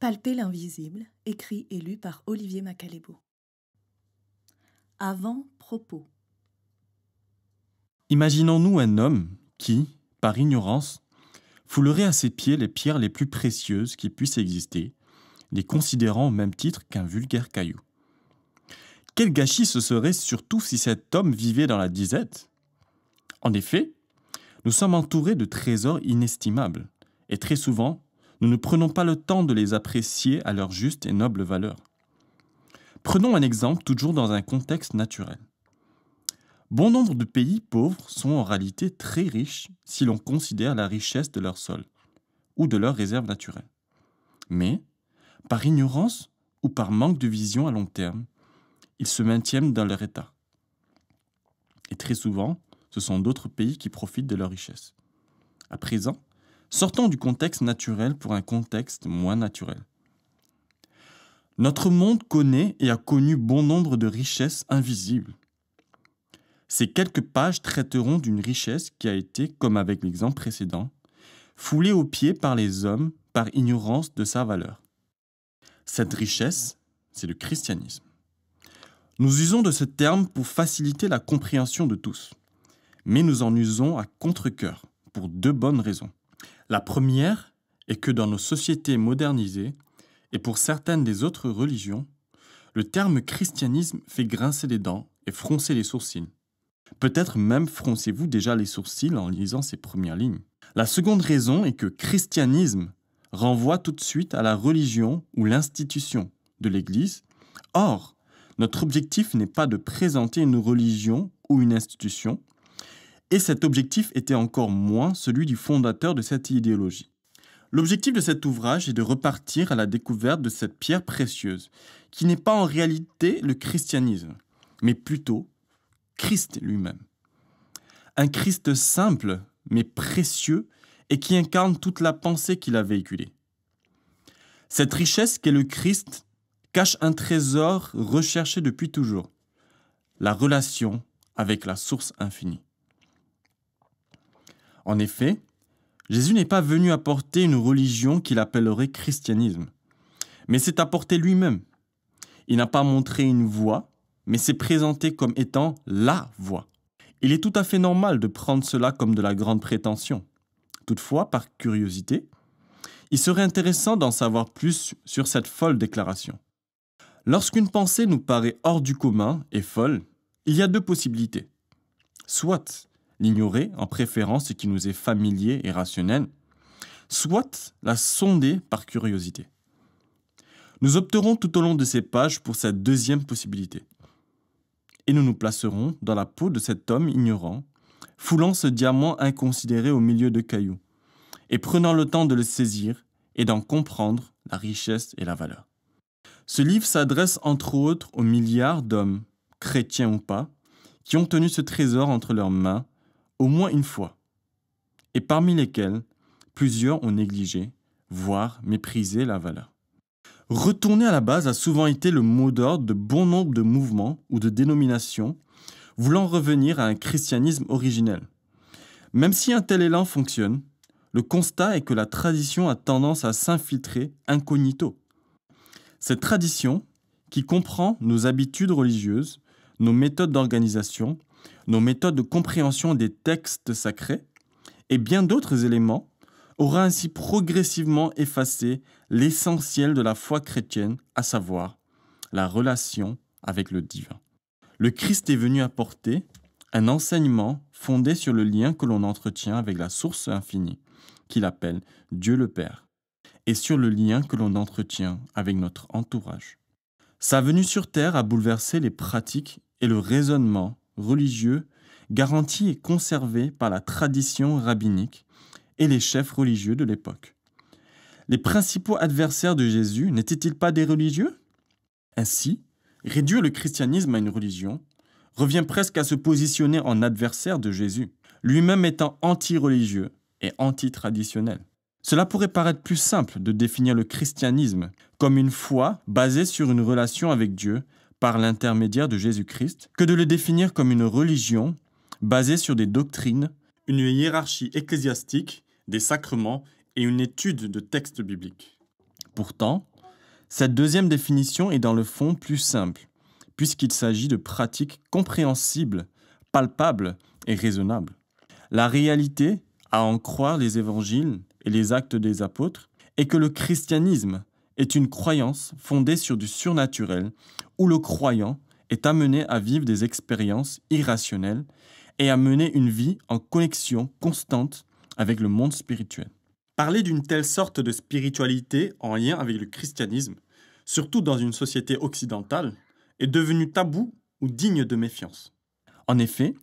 Palper l'invisible, écrit et lu par Olivier Macalébo. Avant-propos. Imaginons-nous un homme qui, par ignorance, foulerait à ses pieds les pierres les plus précieuses qui puissent exister, les considérant au même titre qu'un vulgaire caillou. Quel gâchis ce serait surtout si cet homme vivait dans la disette En effet, nous sommes entourés de trésors inestimables, et très souvent nous ne prenons pas le temps de les apprécier à leur juste et noble valeur. Prenons un exemple toujours dans un contexte naturel. Bon nombre de pays pauvres sont en réalité très riches si l'on considère la richesse de leur sol ou de leurs réserves naturelles. Mais, par ignorance ou par manque de vision à long terme, ils se maintiennent dans leur état. Et très souvent, ce sont d'autres pays qui profitent de leur richesse. À présent, Sortons du contexte naturel pour un contexte moins naturel. Notre monde connaît et a connu bon nombre de richesses invisibles. Ces quelques pages traiteront d'une richesse qui a été, comme avec l'exemple précédent, foulée aux pieds par les hommes par ignorance de sa valeur. Cette richesse, c'est le christianisme. Nous usons de ce terme pour faciliter la compréhension de tous, mais nous en usons à contre-coeur, pour deux bonnes raisons. La première est que dans nos sociétés modernisées, et pour certaines des autres religions, le terme christianisme fait grincer les dents et froncer les sourcils. Peut-être même froncez-vous déjà les sourcils en lisant ces premières lignes. La seconde raison est que christianisme renvoie tout de suite à la religion ou l'institution de l'Église. Or, notre objectif n'est pas de présenter une religion ou une institution, et cet objectif était encore moins celui du fondateur de cette idéologie. L'objectif de cet ouvrage est de repartir à la découverte de cette pierre précieuse, qui n'est pas en réalité le christianisme, mais plutôt Christ lui-même. Un Christ simple, mais précieux, et qui incarne toute la pensée qu'il a véhiculée. Cette richesse qu'est le Christ cache un trésor recherché depuis toujours, la relation avec la source infinie. En effet, Jésus n'est pas venu apporter une religion qu'il appellerait christianisme, mais s'est apporté lui-même. Il n'a pas montré une voie, mais s'est présenté comme étant la voie. Il est tout à fait normal de prendre cela comme de la grande prétention. Toutefois, par curiosité, il serait intéressant d'en savoir plus sur cette folle déclaration. Lorsqu'une pensée nous paraît hors du commun et folle, il y a deux possibilités. Soit l'ignorer en préférant ce qui nous est familier et rationnel, soit la sonder par curiosité. Nous opterons tout au long de ces pages pour cette deuxième possibilité. Et nous nous placerons dans la peau de cet homme ignorant, foulant ce diamant inconsidéré au milieu de cailloux, et prenant le temps de le saisir et d'en comprendre la richesse et la valeur. Ce livre s'adresse entre autres aux milliards d'hommes, chrétiens ou pas, qui ont tenu ce trésor entre leurs mains au moins une fois, et parmi lesquels plusieurs ont négligé, voire méprisé la valeur. Retourner à la base a souvent été le mot d'ordre de bon nombre de mouvements ou de dénominations voulant revenir à un christianisme originel. Même si un tel élan fonctionne, le constat est que la tradition a tendance à s'infiltrer incognito. Cette tradition, qui comprend nos habitudes religieuses, nos méthodes d'organisation, nos méthodes de compréhension des textes sacrés et bien d'autres éléments aura ainsi progressivement effacé l'essentiel de la foi chrétienne, à savoir la relation avec le divin. Le Christ est venu apporter un enseignement fondé sur le lien que l'on entretient avec la source infinie, qu'il appelle Dieu le Père, et sur le lien que l'on entretient avec notre entourage. Sa venue sur Terre a bouleversé les pratiques et le raisonnement religieux garantis et conservés par la tradition rabbinique et les chefs religieux de l'époque. Les principaux adversaires de Jésus n'étaient-ils pas des religieux Ainsi, réduire le christianisme à une religion revient presque à se positionner en adversaire de Jésus, lui-même étant anti-religieux et anti-traditionnel. Cela pourrait paraître plus simple de définir le christianisme comme une foi basée sur une relation avec Dieu par l'intermédiaire de Jésus-Christ que de le définir comme une religion basée sur des doctrines, une hiérarchie ecclésiastique, des sacrements et une étude de textes bibliques. Pourtant, cette deuxième définition est dans le fond plus simple, puisqu'il s'agit de pratiques compréhensibles, palpables et raisonnables. La réalité, à en croire les évangiles et les actes des apôtres, est que le christianisme est une croyance fondée sur du surnaturel où le croyant est amené à vivre des expériences irrationnelles et à mener une vie en connexion constante avec le monde spirituel. Parler d'une telle sorte de spiritualité en lien avec le christianisme, surtout dans une société occidentale, est devenu tabou ou digne de méfiance. En effet,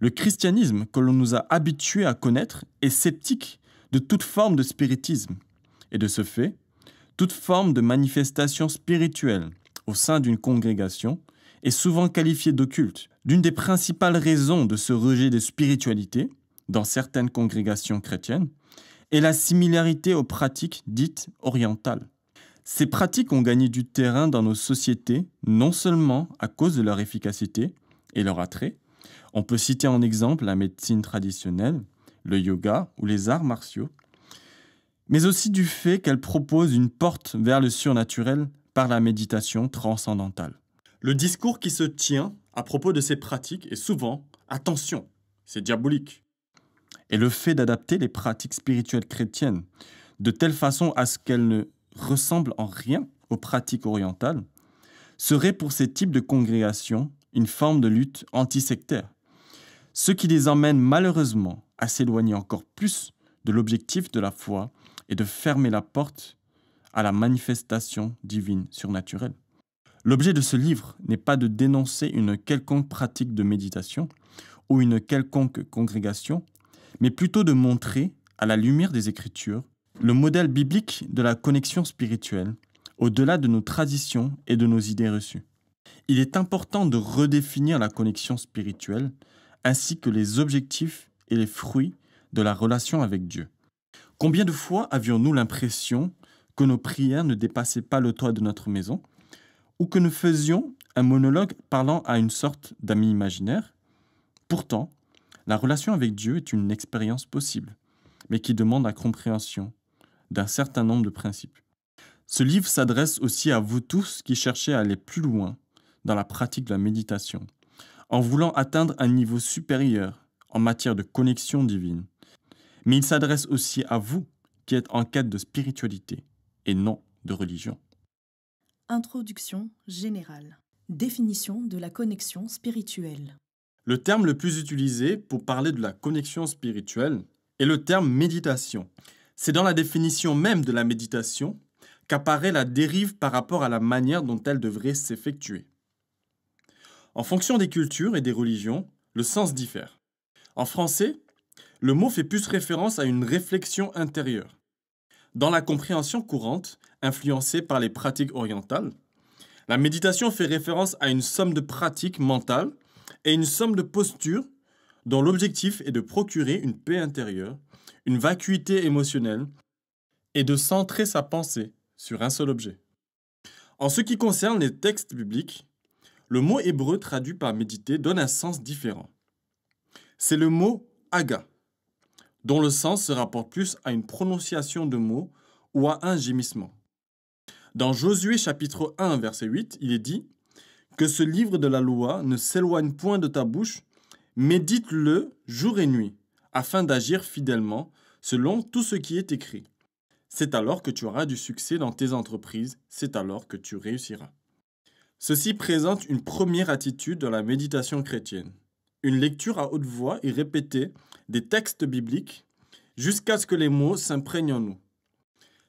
le christianisme que l'on nous a habitués à connaître est sceptique de toute forme de spiritisme, et de ce fait, toute forme de manifestation spirituelle au sein d'une congrégation est souvent qualifiée d'occulte. D'une des principales raisons de ce rejet de spiritualité dans certaines congrégations chrétiennes est la similarité aux pratiques dites orientales. Ces pratiques ont gagné du terrain dans nos sociétés, non seulement à cause de leur efficacité et leur attrait, on peut citer en exemple la médecine traditionnelle, le yoga ou les arts martiaux, mais aussi du fait qu'elle propose une porte vers le surnaturel par la méditation transcendantale. Le discours qui se tient à propos de ces pratiques est souvent ⁇ Attention, c'est diabolique ⁇ Et le fait d'adapter les pratiques spirituelles chrétiennes de telle façon à ce qu'elles ne ressemblent en rien aux pratiques orientales serait pour ces types de congrégations une forme de lutte antisectaire, ce qui les emmène malheureusement à s'éloigner encore plus de l'objectif de la foi et de fermer la porte à la manifestation divine surnaturelle. L'objet de ce livre n'est pas de dénoncer une quelconque pratique de méditation ou une quelconque congrégation, mais plutôt de montrer, à la lumière des Écritures, le modèle biblique de la connexion spirituelle, au-delà de nos traditions et de nos idées reçues. Il est important de redéfinir la connexion spirituelle, ainsi que les objectifs et les fruits de la relation avec Dieu. Combien de fois avions-nous l'impression que nos prières ne dépassaient pas le toit de notre maison, ou que nous faisions un monologue parlant à une sorte d'ami imaginaire Pourtant, la relation avec Dieu est une expérience possible, mais qui demande la compréhension d'un certain nombre de principes. Ce livre s'adresse aussi à vous tous qui cherchez à aller plus loin dans la pratique de la méditation, en voulant atteindre un niveau supérieur en matière de connexion divine mais il s'adresse aussi à vous qui êtes en quête de spiritualité et non de religion. Introduction générale. Définition de la connexion spirituelle. Le terme le plus utilisé pour parler de la connexion spirituelle est le terme méditation. C'est dans la définition même de la méditation qu'apparaît la dérive par rapport à la manière dont elle devrait s'effectuer. En fonction des cultures et des religions, le sens diffère. En français, le mot fait plus référence à une réflexion intérieure. Dans la compréhension courante, influencée par les pratiques orientales, la méditation fait référence à une somme de pratiques mentales et une somme de postures dont l'objectif est de procurer une paix intérieure, une vacuité émotionnelle et de centrer sa pensée sur un seul objet. En ce qui concerne les textes bibliques, le mot hébreu traduit par méditer donne un sens différent. C'est le mot aga, dont le sens se rapporte plus à une prononciation de mots ou à un gémissement. Dans Josué chapitre 1 verset 8, il est dit que ce livre de la loi ne s'éloigne point de ta bouche, médite-le jour et nuit, afin d'agir fidèlement selon tout ce qui est écrit. C'est alors que tu auras du succès dans tes entreprises, c'est alors que tu réussiras. Ceci présente une première attitude dans la méditation chrétienne une lecture à haute voix et répétée des textes bibliques jusqu'à ce que les mots s'imprègnent en nous.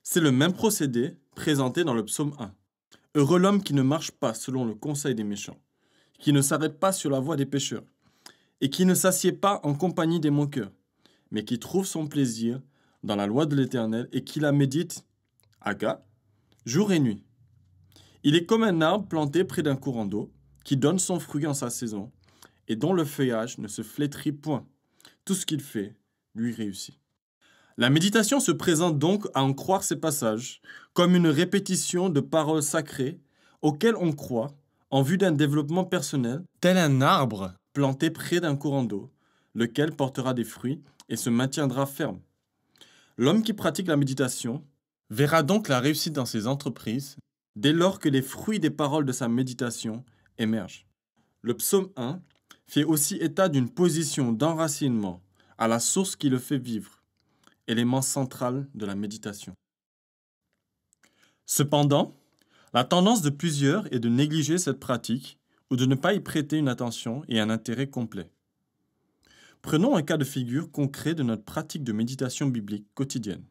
C'est le même procédé présenté dans le psaume 1. Heureux l'homme qui ne marche pas selon le conseil des méchants, qui ne s'arrête pas sur la voie des pécheurs, et qui ne s'assied pas en compagnie des moqueurs, mais qui trouve son plaisir dans la loi de l'Éternel et qui la médite, aga, jour et nuit. Il est comme un arbre planté près d'un courant d'eau, qui donne son fruit en sa saison, et dont le feuillage ne se flétrit point. Tout ce qu'il fait lui réussit. La méditation se présente donc à en croire ces passages comme une répétition de paroles sacrées auxquelles on croit en vue d'un développement personnel, tel un arbre planté près d'un courant d'eau, lequel portera des fruits et se maintiendra ferme. L'homme qui pratique la méditation verra donc la réussite dans ses entreprises dès lors que les fruits des paroles de sa méditation émergent. Le psaume 1 fait aussi état d'une position d'enracinement à la source qui le fait vivre, élément central de la méditation. Cependant, la tendance de plusieurs est de négliger cette pratique ou de ne pas y prêter une attention et un intérêt complet. Prenons un cas de figure concret de notre pratique de méditation biblique quotidienne.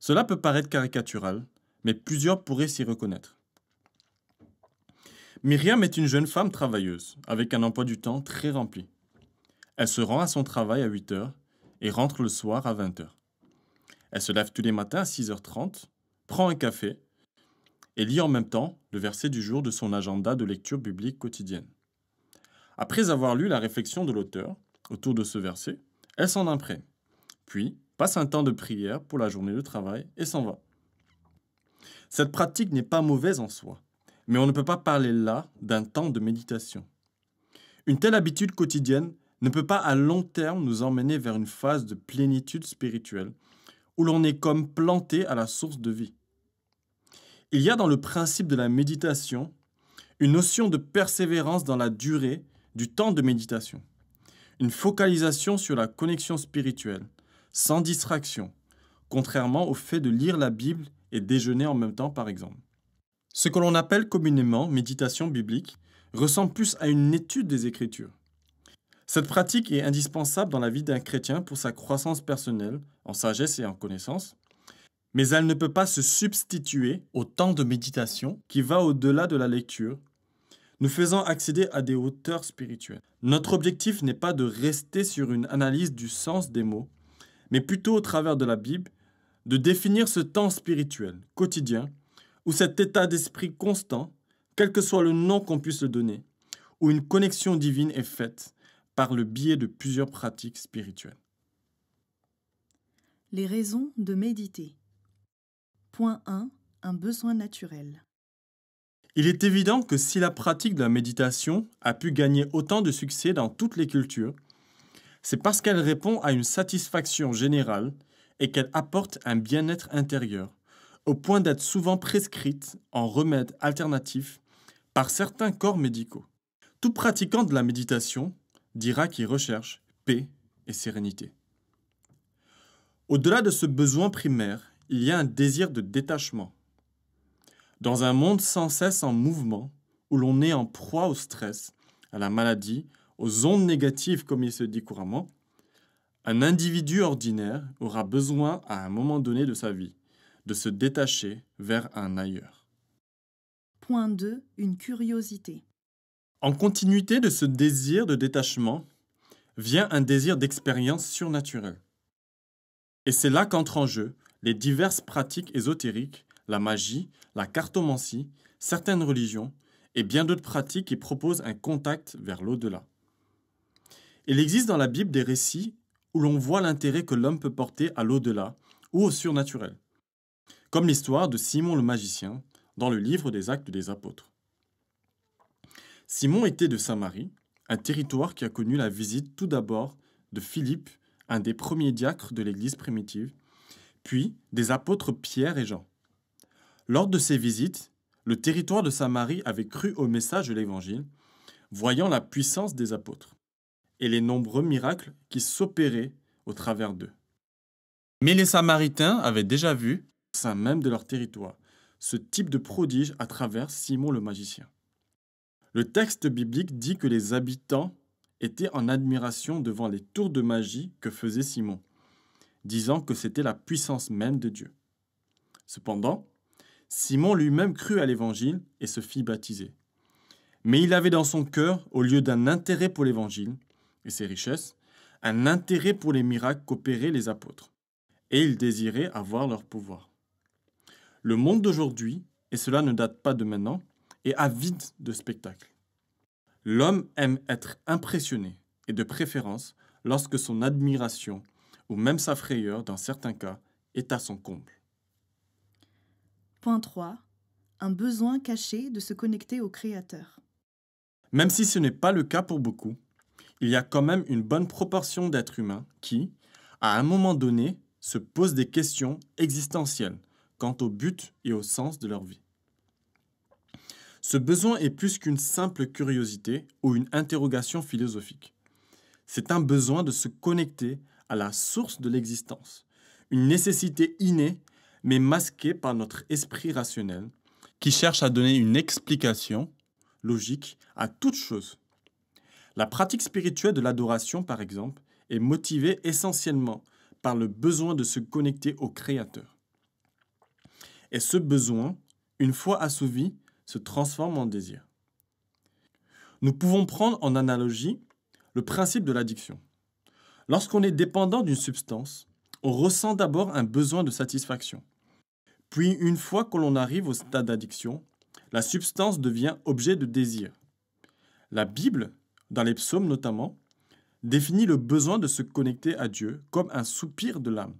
Cela peut paraître caricatural, mais plusieurs pourraient s'y reconnaître. Myriam est une jeune femme travailleuse, avec un emploi du temps très rempli. Elle se rend à son travail à 8 h et rentre le soir à 20 h Elle se lève tous les matins à 6h30, prend un café et lit en même temps le verset du jour de son agenda de lecture biblique quotidienne. Après avoir lu la réflexion de l'auteur autour de ce verset, elle s'en imprègne, puis passe un temps de prière pour la journée de travail et s'en va. Cette pratique n'est pas mauvaise en soi mais on ne peut pas parler là d'un temps de méditation. Une telle habitude quotidienne ne peut pas à long terme nous emmener vers une phase de plénitude spirituelle où l'on est comme planté à la source de vie. Il y a dans le principe de la méditation une notion de persévérance dans la durée du temps de méditation, une focalisation sur la connexion spirituelle, sans distraction, contrairement au fait de lire la Bible et déjeuner en même temps par exemple. Ce que l'on appelle communément méditation biblique ressemble plus à une étude des Écritures. Cette pratique est indispensable dans la vie d'un chrétien pour sa croissance personnelle, en sagesse et en connaissance, mais elle ne peut pas se substituer au temps de méditation qui va au-delà de la lecture, nous faisant accéder à des hauteurs spirituelles. Notre objectif n'est pas de rester sur une analyse du sens des mots, mais plutôt au travers de la Bible, de définir ce temps spirituel quotidien ou cet état d'esprit constant, quel que soit le nom qu'on puisse le donner, où une connexion divine est faite par le biais de plusieurs pratiques spirituelles. Les raisons de méditer. Point 1. Un besoin naturel. Il est évident que si la pratique de la méditation a pu gagner autant de succès dans toutes les cultures, c'est parce qu'elle répond à une satisfaction générale et qu'elle apporte un bien-être intérieur, au point d'être souvent prescrite en remède alternatif par certains corps médicaux. Tout pratiquant de la méditation dira qu'il recherche paix et sérénité. Au-delà de ce besoin primaire, il y a un désir de détachement. Dans un monde sans cesse en mouvement, où l'on est en proie au stress, à la maladie, aux ondes négatives comme il se dit couramment, un individu ordinaire aura besoin à un moment donné de sa vie de se détacher vers un ailleurs. Point 2. Une curiosité. En continuité de ce désir de détachement vient un désir d'expérience surnaturelle. Et c'est là qu'entrent en jeu les diverses pratiques ésotériques, la magie, la cartomancie, certaines religions et bien d'autres pratiques qui proposent un contact vers l'au-delà. Il existe dans la Bible des récits où l'on voit l'intérêt que l'homme peut porter à l'au-delà ou au surnaturel comme l'histoire de Simon le magicien dans le livre des Actes des Apôtres. Simon était de Samarie, un territoire qui a connu la visite tout d'abord de Philippe, un des premiers diacres de l'Église primitive, puis des apôtres Pierre et Jean. Lors de ces visites, le territoire de Samarie avait cru au message de l'Évangile, voyant la puissance des apôtres et les nombreux miracles qui s'opéraient au travers d'eux. Mais les Samaritains avaient déjà vu même de leur territoire. Ce type de prodige à travers Simon le magicien. Le texte biblique dit que les habitants étaient en admiration devant les tours de magie que faisait Simon, disant que c'était la puissance même de Dieu. Cependant, Simon lui-même crut à l'Évangile et se fit baptiser. Mais il avait dans son cœur, au lieu d'un intérêt pour l'Évangile et ses richesses, un intérêt pour les miracles qu'opéraient les apôtres. Et il désirait avoir leur pouvoir le monde d'aujourd'hui, et cela ne date pas de maintenant, est avide de spectacles. L'homme aime être impressionné, et de préférence lorsque son admiration, ou même sa frayeur dans certains cas, est à son comble. Point 3. Un besoin caché de se connecter au Créateur. Même si ce n'est pas le cas pour beaucoup, il y a quand même une bonne proportion d'êtres humains qui, à un moment donné, se posent des questions existentielles quant au but et au sens de leur vie. Ce besoin est plus qu'une simple curiosité ou une interrogation philosophique. C'est un besoin de se connecter à la source de l'existence, une nécessité innée mais masquée par notre esprit rationnel qui cherche à donner une explication logique à toute chose. La pratique spirituelle de l'adoration, par exemple, est motivée essentiellement par le besoin de se connecter au Créateur. Et ce besoin, une fois assouvi, se transforme en désir. Nous pouvons prendre en analogie le principe de l'addiction. Lorsqu'on est dépendant d'une substance, on ressent d'abord un besoin de satisfaction. Puis, une fois que l'on arrive au stade d'addiction, la substance devient objet de désir. La Bible, dans les psaumes notamment, définit le besoin de se connecter à Dieu comme un soupir de l'âme.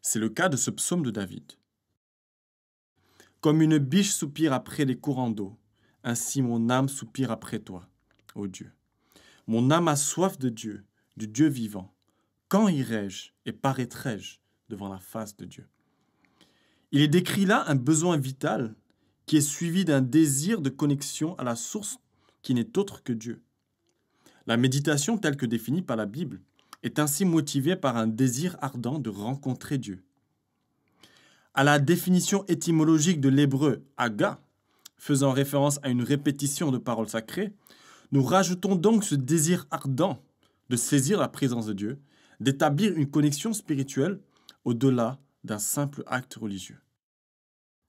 C'est le cas de ce psaume de David. Comme une biche soupire après les courants d'eau, ainsi mon âme soupire après toi, ô Dieu. Mon âme a soif de Dieu, du Dieu vivant. Quand irai-je et paraîtrai-je devant la face de Dieu Il est décrit là un besoin vital qui est suivi d'un désir de connexion à la source qui n'est autre que Dieu. La méditation telle que définie par la Bible est ainsi motivée par un désir ardent de rencontrer Dieu à la définition étymologique de l'hébreu aga, faisant référence à une répétition de paroles sacrées, nous rajoutons donc ce désir ardent de saisir la présence de Dieu, d'établir une connexion spirituelle au-delà d'un simple acte religieux.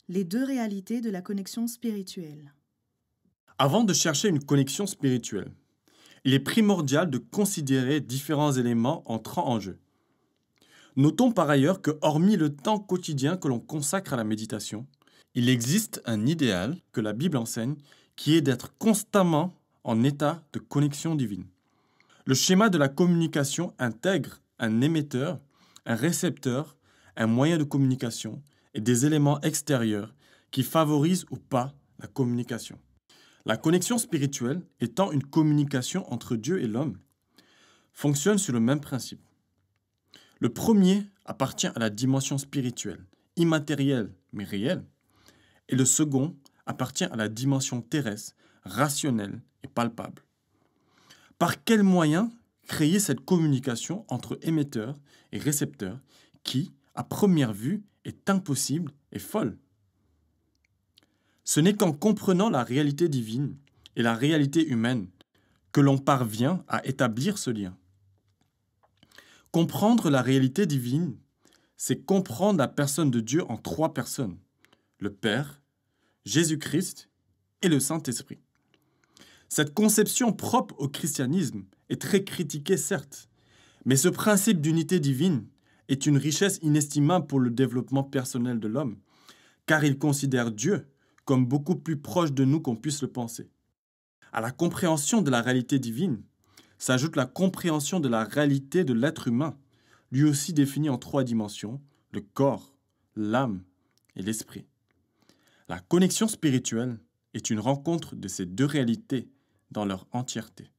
Les deux réalités de la connexion spirituelle. Avant de chercher une connexion spirituelle, il est primordial de considérer différents éléments entrant en jeu. Notons par ailleurs que, hormis le temps quotidien que l'on consacre à la méditation, il existe un idéal que la Bible enseigne qui est d'être constamment en état de connexion divine. Le schéma de la communication intègre un émetteur, un récepteur, un moyen de communication et des éléments extérieurs qui favorisent ou pas la communication. La connexion spirituelle étant une communication entre Dieu et l'homme, fonctionne sur le même principe. Le premier appartient à la dimension spirituelle, immatérielle mais réelle, et le second appartient à la dimension terrestre, rationnelle et palpable. Par quels moyens créer cette communication entre émetteur et récepteur qui, à première vue, est impossible et folle Ce n'est qu'en comprenant la réalité divine et la réalité humaine que l'on parvient à établir ce lien. Comprendre la réalité divine, c'est comprendre la personne de Dieu en trois personnes, le Père, Jésus-Christ et le Saint-Esprit. Cette conception propre au christianisme est très critiquée, certes, mais ce principe d'unité divine est une richesse inestimable pour le développement personnel de l'homme, car il considère Dieu comme beaucoup plus proche de nous qu'on puisse le penser. À la compréhension de la réalité divine, s'ajoute la compréhension de la réalité de l'être humain, lui aussi défini en trois dimensions, le corps, l'âme et l'esprit. La connexion spirituelle est une rencontre de ces deux réalités dans leur entièreté.